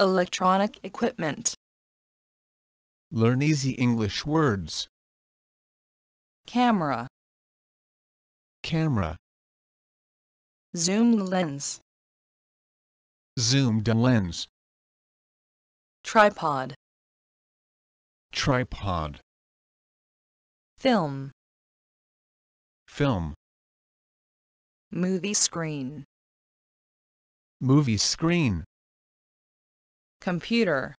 electronic equipment. Learn easy English words. Camera. Camera. Zoom lens. Zoomed lens. Tripod. Tripod. Film. Film. Movie screen. Movie screen computer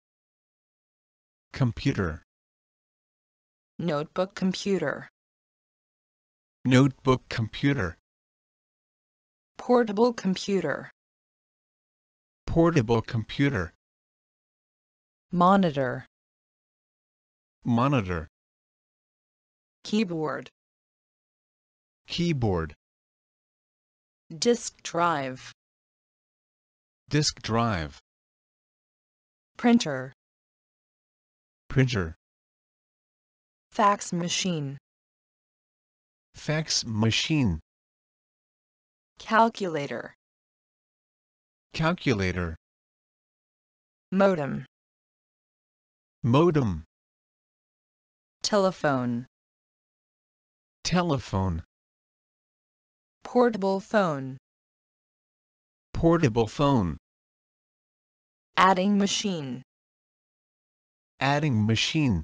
computer notebook computer notebook computer portable computer portable computer monitor monitor keyboard keyboard disk drive disk drive printer printer fax machine fax machine calculator calculator modem modem telephone telephone portable phone portable phone adding machine adding machine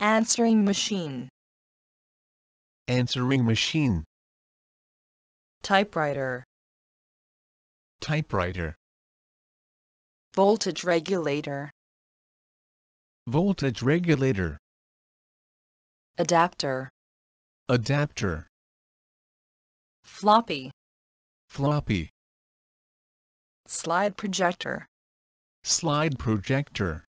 answering machine answering machine typewriter typewriter voltage regulator voltage regulator adapter adapter floppy floppy Slide projector. Slide projector.